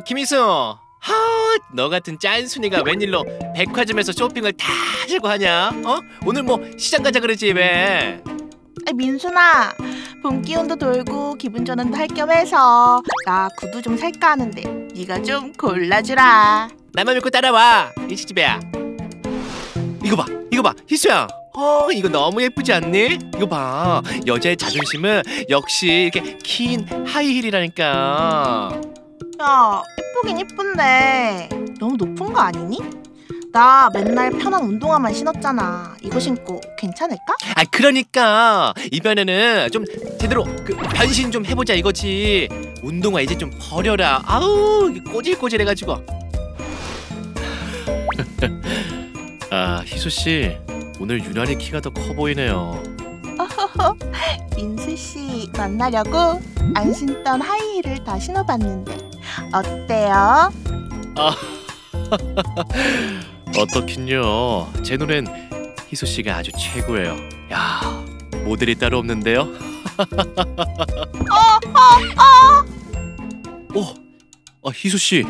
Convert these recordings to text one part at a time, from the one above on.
김희승 하, 너 같은 짠순이가 웬일로 백화점에서 쇼핑을 다들고 하냐? 어? 오늘 뭐 시장 가자 그러지 왜? 민순아 봄 기운도 돌고 기분 전환도 할 겸 해서 나 구두 좀 살까 하는데 네가 좀 골라주라 나만 믿고 따라와 이 시집애야 이거 봐 이거 봐 희수야 어 이거 너무 예쁘지 않니? 이거 봐 여자의 자존심은 역시 이렇게 긴 하이힐이라니까 야, 이쁘긴 이쁜데 너무 높은 거 아니니? 나 맨날 편한 운동화만 신었잖아. 이거 신고 괜찮을까? 아 그러니까 이번에는 좀 제대로 그 변신 좀 해보자 이거지. 운동화 이제 좀 버려라. 아우 꼬질꼬질해가지고. 아 희수 씨 오늘 유난히 키가 더 커 보이네요. 민수 씨 만나려고 안 신던 하이힐을 다 신어봤는데 어때요? 아, 어떻긴요. 제 눈엔 희수 씨가 아주 최고예요. 야, 모델이 따로 없는데요. 어, 어, 어. 어, 아, 희수 씨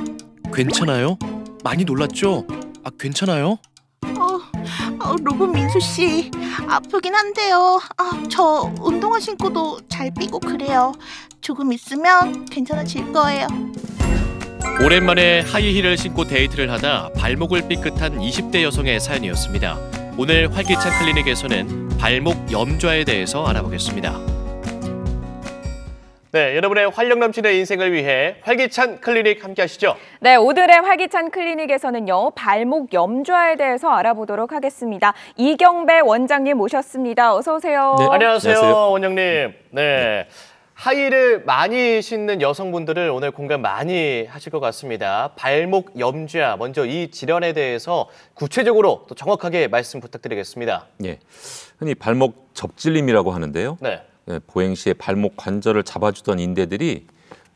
괜찮아요? 많이 놀랐죠? 아, 괜찮아요? 어, 어, 로봇 민수 씨 아프긴 한데요. 아, 저 운동화 신고도 잘 삐고 그래요. 조금 있으면 괜찮아질 거예요. 오랜만에 하이힐을 신고 데이트를 하다 발목을 삐끗한 20대 여성의 사연이었습니다. 오늘 활기찬 클리닉에서는 발목 염좌에 대해서 알아보겠습니다. 네, 여러분의 활력 넘치는 인생을 위해 활기찬 클리닉 함께 하시죠. 네, 오늘의 활기찬 클리닉에서는요. 발목 염좌에 대해서 알아보도록 하겠습니다. 이경배 원장님 모셨습니다. 어서 오세요. 네, 안녕하세요, 안녕하세요, 원장님. 네. 네. 하이힐을 많이 신는 여성분들을 오늘 공감 많이 하실 것 같습니다. 발목 염좌 먼저 이 질환에 대해서 구체적으로 또 정확하게 말씀 부탁드리겠습니다. 예, 흔히 발목 접질림이라고 하는데요. 네. 예, 보행 시에 발목 관절을 잡아주던 인대들이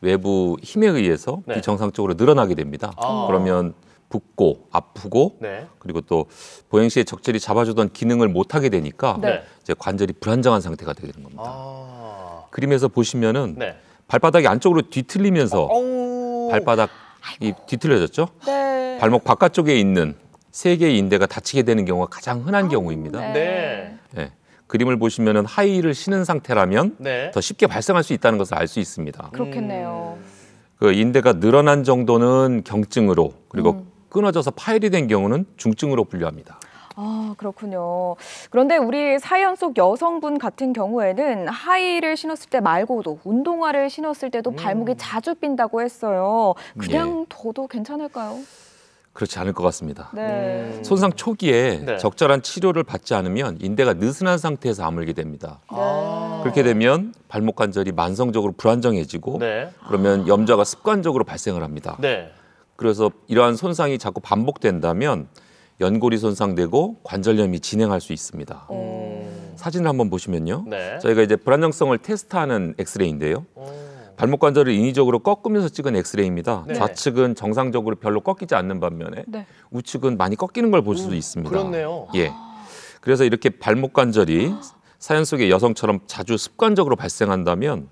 외부 힘에 의해서 네. 비정상적으로 늘어나게 됩니다. 아. 그러면 붓고 아프고 네. 그리고 또 보행 시에 적절히 잡아주던 기능을 못하게 되니까 네. 이제 관절이 불안정한 상태가 되는 게 겁니다. 아. 그림에서 보시면은 네. 발바닥이 안쪽으로 뒤틀리면서 어, 발바닥이 뒤틀려졌죠. 네. 발목 바깥쪽에 있는 세 개의 인대가 다치게 되는 경우가 가장 흔한 아, 경우입니다. 네. 네. 예. 그림을 보시면은 하이힐을 신은 상태라면 네. 더 쉽게 발생할 수 있다는 것을 알 수 있습니다. 그렇겠네요. 음. 그 인대가 늘어난 정도는 경증으로 그리고 음. 끊어져서 파열이 된 경우는 중증으로 분류합니다. 아, 그렇군요. 그런데 우리 사연 속 여성분 같은 경우에는 하이를 신었을 때 말고도 운동화를 신었을 때도 음. 발목이 자주 빈다고 했어요. 그냥 예. 둬도 괜찮을까요? 그렇지 않을 것 같습니다. 네. 네. 손상 초기에 네. 적절한 치료를 받지 않으면 인대가 느슨한 상태에서 아물게 됩니다. 아. 그렇게 되면 발목 관절이 만성적으로 불안정해지고 네. 그러면 염좌가 습관적으로 발생을 합니다. 네. 그래서 이러한 손상이 자꾸 반복된다면 연골이 손상되고 관절염이 진행할 수 있습니다. 음. 사진을 한번 보시면요. 네. 저희가 이제 불안정성을 테스트하는 엑스레이인데요. 음. 발목 관절을 인위적으로 꺾으면서 찍은 엑스레이입니다. 네. 좌측은 정상적으로 별로 꺾이지 않는 반면에 네. 우측은 많이 꺾이는 걸 볼 수도 있습니다. 그렇네요. 예. 그래서 이렇게 발목 관절이 사연 속의 여성처럼 자주 습관적으로 발생한다면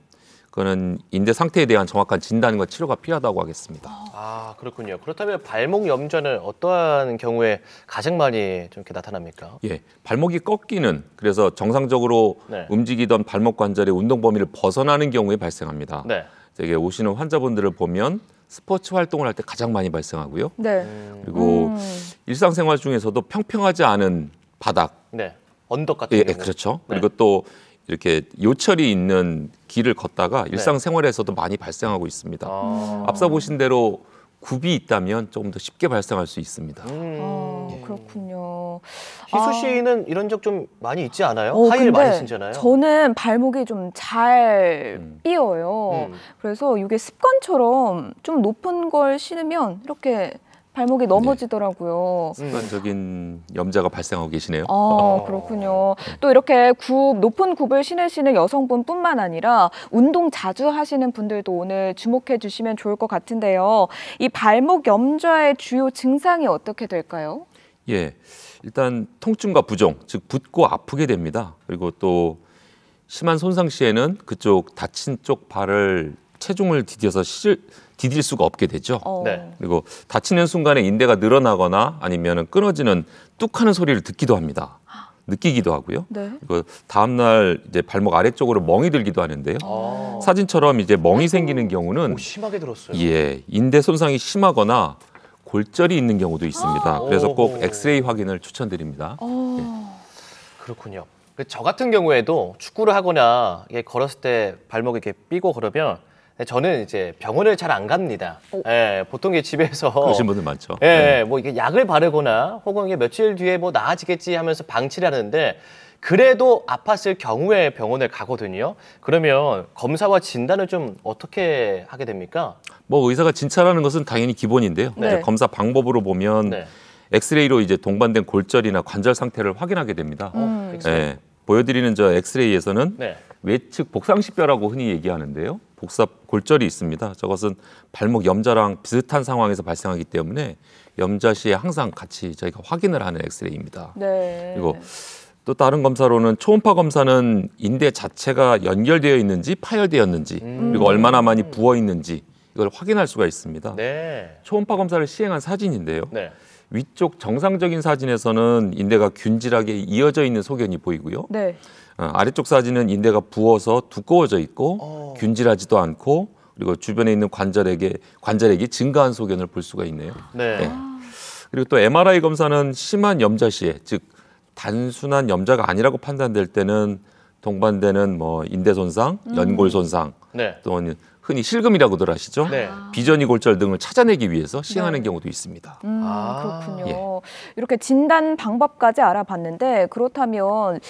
그는 인대 상태에 대한 정확한 진단과 치료가 필요하다고 하겠습니다. 아 그렇군요. 그렇다면 발목 염좌는 어떠한 경우에 가장 많이 좀게 나타납니까? 예, 발목이 꺾이는 그래서 정상적으로 네. 움직이던 발목 관절의 운동 범위를 벗어나는 경우에 발생합니다. 네. 이게 오시는 환자분들을 보면 스포츠 활동을 할 때 가장 많이 발생하고요. 네. 음. 그리고 음. 일상생활 중에서도 평평하지 않은 바닥, 네. 언덕 같은 예, 경우. 예, 그렇죠. 네. 그리고 또 이렇게 요철이 있는 길을 걷다가 네. 일상생활에서도 많이 발생하고 있습니다. 아. 앞서 보신 대로 굽이 있다면 조금 더 쉽게 발생할 수 있습니다. 음. 아, 그렇군요. 희수 아. 씨는 이런 적 좀 많이 있지 않아요? 어, 하이힐 많이 신잖아요. 저는 발목이 좀 잘 삐어요 음. 음. 그래서 이게 습관처럼 좀 높은 걸 신으면 이렇게 발목이 네. 넘어지더라고요. 네. 순간적인 염자가 발생하고 계시네요. 아, 그렇군요. 또 이렇게 굽, 높은 굽을 신으시는 여성분뿐만 아니라 운동 자주 하시는 분들도 오늘 주목해 주시면 좋을 것 같은데요. 이 발목 염좌의 주요 증상이 어떻게 될까요? 예, 일단 통증과 부종, 즉 붓고 아프게 됩니다. 그리고 또 심한 손상 시에는 그쪽 다친 쪽 발을 체중을 디뎌서 실, 디딜 수가 없게 되죠. 어. 네. 그리고 다치는 순간에 인대가 늘어나거나 아니면 끊어지는 뚝 하는 소리를 듣기도 합니다. 느끼기도 하고요. 네. 그 다음 날 이제 발목 아래쪽으로 멍이 들기도 하는데요. 아. 사진처럼 이제 멍이 생기는 경우는 오, 심하게 들었어요. 예, 인대 손상이 심하거나 골절이 있는 경우도 있습니다. 아. 그래서 꼭 엑스레이 확인을 추천드립니다. 어. 예. 그렇군요. 그 저 같은 경우에도 축구를 하거나 걸었을 때 발목이 이렇게 삐고 그러면 네, 저는 이제 병원을 잘 안 갑니다. 어. 예, 보통 집에서 그러신 분들 많죠. 예, 네. 뭐 이게 약을 바르거나 혹은 이게 며칠 뒤에 뭐 나아지겠지 하면서 방치를 하는데 그래도 아팠을 경우에 병원을 가거든요. 그러면 검사와 진단을 좀 어떻게 하게 됩니까? 뭐 의사가 진찰하는 것은 당연히 기본인데요. 네. 네 검사 방법으로 보면 네. 엑스레이로 이제 동반된 골절이나 관절 상태를 확인하게 됩니다. 음. 예, 보여드리는 저 엑스레이에서는 외측 복상식뼈라고 흔히 얘기하는데요. 복사 골절이 있습니다. 저것은 발목 염좌랑 비슷한 상황에서 발생하기 때문에 염좌 시에 항상 같이 저희가 확인을 하는 엑스레이입니다. 네. 그리고 또 다른 검사로는 초음파 검사는 인대 자체가 연결되어 있는지 파열되었는지 음. 그리고 얼마나 많이 부어 있는지 이걸 확인할 수가 있습니다. 네. 초음파 검사를 시행한 사진인데요. 네. 위쪽 정상적인 사진에서는 인대가 균질하게 이어져 있는 소견이 보이고요. 네. 어, 아래쪽 사진은 인대가 부어서 두꺼워져 있고 어. 균질하지도 않고 그리고 주변에 있는 관절액의 관절액이 증가한 소견을 볼 수가 있네요. 네. 네. 그리고 또 MRI 검사는 심한 염좌 시에 즉 단순한 염좌가 아니라고 판단될 때는 동반되는 뭐 인대 손상, 음. 연골 손상, 네. 또는 흔히 실금이라고들 하시죠. 네. 비전이 골절 등을 찾아내기 위해서 시행하는 네. 경우도 있습니다. 음, 아. 그렇군요. 예. 이렇게 진단 방법까지 알아봤는데 그렇다면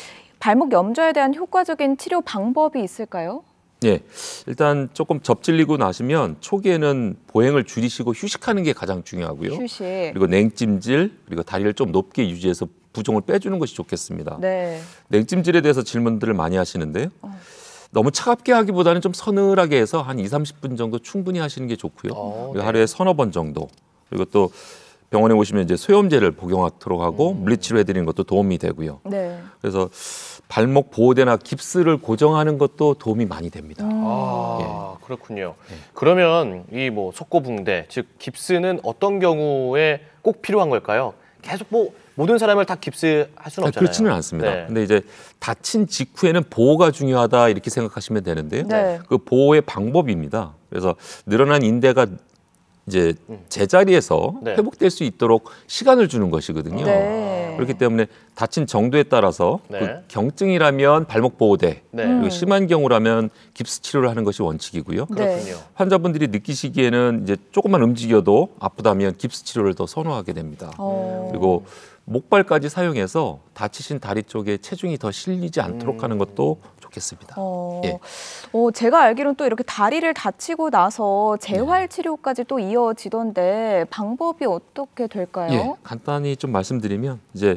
발목 염좌에 대한 효과적인 치료 방법이 있을까요? 예, 일단 조금 접질리고 나시면 초기에는 보행을 줄이시고 휴식하는 게 가장 중요하고요. 휴식. 그리고 냉찜질 그리고 다리를 좀 높게 유지해서 부종을 빼주는 것이 좋겠습니다. 네. 냉찜질에 대해서 질문들을 많이 하시는데요. 어. 너무 차갑게 하기보다는 좀 서늘하게 해서 한 2, 30분 정도 충분히 하시는 게 좋고요. 어, 네. 하루에 서너 번 정도. 그리고 또 병원에 오시면 이제 소염제를 복용하도록 하고 음. 물리치료 해드리는 것도 도움이 되고요. 네. 그래서 발목 보호대나 깁스를 고정하는 것도 도움이 많이 됩니다. 음. 아 예. 그렇군요. 네. 그러면 이뭐 속고붕대 즉 깁스는 어떤 경우에 꼭 필요한 걸까요? 계속 뭐 모든 사람을 다 깁스 할 수는 아, 없잖아요. 그렇지는 않습니다. 네. 근데 이제 다친 직후에는 보호가 중요하다 이렇게 생각하시면 되는데요. 네. 그 보호의 방법입니다. 그래서 늘어난 인대가 이제 제자리에서 네. 회복될 수 있도록 시간을 주는 것이거든요. 아. 네. 그렇기 때문에 다친 정도에 따라서 그 네. 그 경증이라면 발목 보호대, 그 심한 경우라면 깁스 치료를 하는 것이 원칙이고요. 네. 그렇군요. 환자분들이 느끼시기에는 이제 조금만 움직여도 아프다면 깁스 치료를 더 선호하게 됩니다. 오. 어. 그리고 목발까지 사용해서 다치신 다리 쪽에 체중이 더 실리지 않도록 음. 하는 것도 좋겠습니다. 어, 예. 어, 제가 알기로는 또 이렇게 다리를 다치고 나서 재활치료까지 네. 또 이어지던데 방법이 어떻게 될까요? 예, 간단히 좀 말씀드리면 이제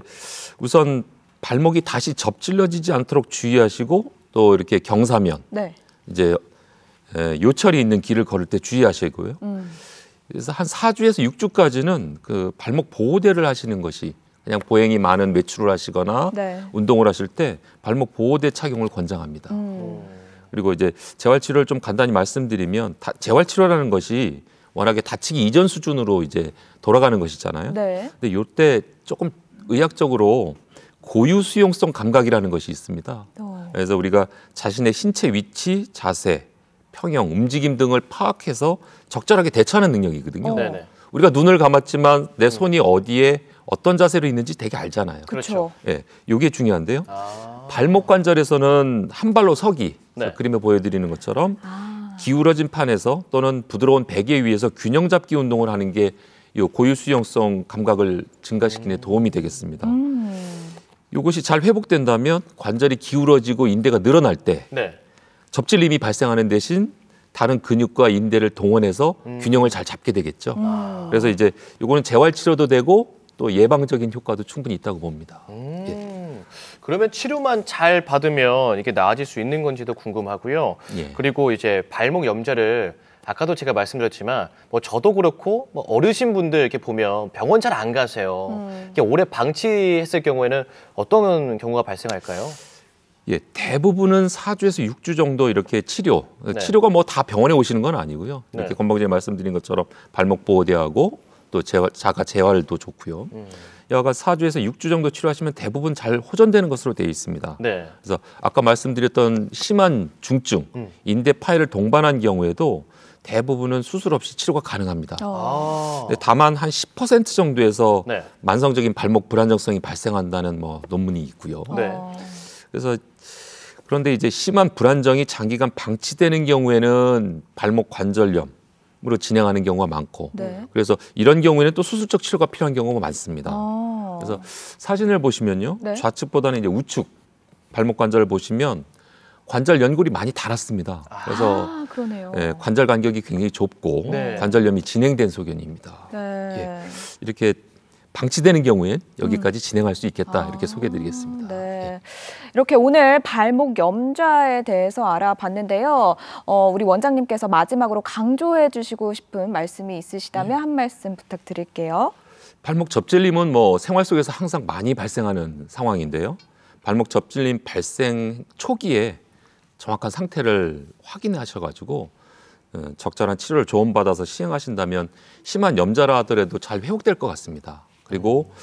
우선 발목이 다시 접질러지지 않도록 주의하시고 또 이렇게 경사면 네. 이제 요철이 있는 길을 걸을 때 주의하시고요. 음. 그래서 한 사주에서육주까지는그 발목 보호대를 하시는 것이 그냥 보행이 많은 외출을 하시거나 네. 운동을 하실 때 발목 보호대 착용을 권장합니다. 음. 그리고 이제 재활 치료를 좀 간단히 말씀드리면 다, 재활 치료라는 것이 워낙에 다치기 이전 수준으로 이제 돌아가는 것이잖아요. 네. 근데 요때 조금 의학적으로 고유 수용성 감각이라는 것이 있습니다. 어. 그래서 우리가 자신의 신체 위치, 자세, 평형, 움직임 등을 파악해서 적절하게 대처하는 능력이거든요. 어. 우리가 눈을 감았지만 내 손이 어디에 어떤 자세로 있는지 되게 알잖아요. 그렇죠. 그렇죠. 예, 네, 요게 중요한데요. 아... 발목 관절에서는 한 발로 서기 네. 그림에 보여드리는 것처럼 아... 기울어진 판에서 또는 부드러운 베개 위에서 균형 잡기 운동을 하는 게 요 고유 수용성 감각을 증가시키는 음... 도움이 되겠습니다. 음. 요것이 잘 회복된다면 관절이 기울어지고 인대가 늘어날 때 네. 접질림이 발생하는 대신 다른 근육과 인대를 동원해서 음. 균형을 잘 잡게 되겠죠. 음. 그래서 이제 요거는 재활 치료도 되고 또 예방적인 효과도 충분히 있다고 봅니다. 음, 예. 그러면 치료만 잘 받으면 이게 나아질 수 있는 건지도 궁금하고요. 예. 그리고 이제 발목 염자를 아까도 제가 말씀드렸지만 뭐 저도 그렇고 뭐 어르신 분들 이렇게 보면 병원 잘 안 가세요. 음. 이게 오래 방치했을 경우에는 어떤 경우가 발생할까요? 예, 대부분은 사주에서육 주 정도 이렇게 치료, 네. 치료가 뭐 다 병원에 오시는 건 아니고요. 네. 이렇게 네. 건방지게 말씀드린 것처럼 발목 보호대하고 또 재활, 자가 재활도 좋고요. 음. 여하간 4주에서 6주 정도 치료하시면 대부분 잘 호전되는 것으로 되어 있습니다. 네. 그래서 아까 말씀드렸던 심한 중증, 음. 인대 파열을 동반한 경우에도 대부분은 수술 없이 치료가 가능합니다. 어. 아. 다만 한 10% 정도에서 네. 만성적인 발목 불안정성이 발생한다는 뭐 논문이 있고요. 네. 어. 그래서 그런데 이제 심한 불안정이 장기간 방치되는 경우에는 발목 관절염, 으로 진행하는 경우가 많고 네. 그래서 이런 경우에는 또 수술적 치료가 필요한 경우가 많습니다. 아. 그래서 사진을 보시면요 네. 좌측보다는 이제 우측 발목 관절을 보시면 관절 연골이 많이 닳았습니다. 그래서 아, 예, 관절 간격이 굉장히 좁고 네. 관절염이 진행된 소견입니다. 네. 예, 이렇게 방치되는 경우에 여기까지 음. 진행할 수 있겠다 아. 이렇게 소개드리겠습니다. 네. 예. 이렇게 오늘 발목 염좌에 대해서 알아봤는데요. 어, 우리 원장님께서 마지막으로 강조해 주시고 싶은 말씀이 있으시다면 네. 한 말씀 부탁드릴게요. 발목 접질림은 뭐 생활 속에서 항상 많이 발생하는 상황인데요. 발목 접질림 발생 초기에 정확한 상태를 확인하셔가지고 어, 적절한 치료를 조언받아서 시행하신다면 심한 염자라 하더라도 잘 회복될 것 같습니다. 그리고 음.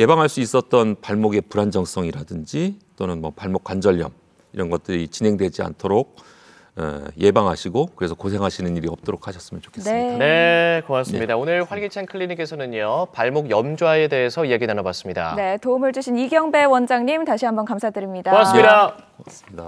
예방할 수 있었던 발목의 불안정성이라든지 또는 뭐 발목 관절염 이런 것들이 진행되지 않도록 어, 예방하시고 그래서 고생하시는 일이 없도록 하셨으면 좋겠습니다. 네, 네 고맙습니다. 네. 오늘 활기찬 클리닉에서는요 발목 염좌에 대해서 이야기 나눠봤습니다. 네, 도움을 주신 이경배 원장님 다시 한번 감사드립니다. 고맙습니다. 네, 고맙습니다.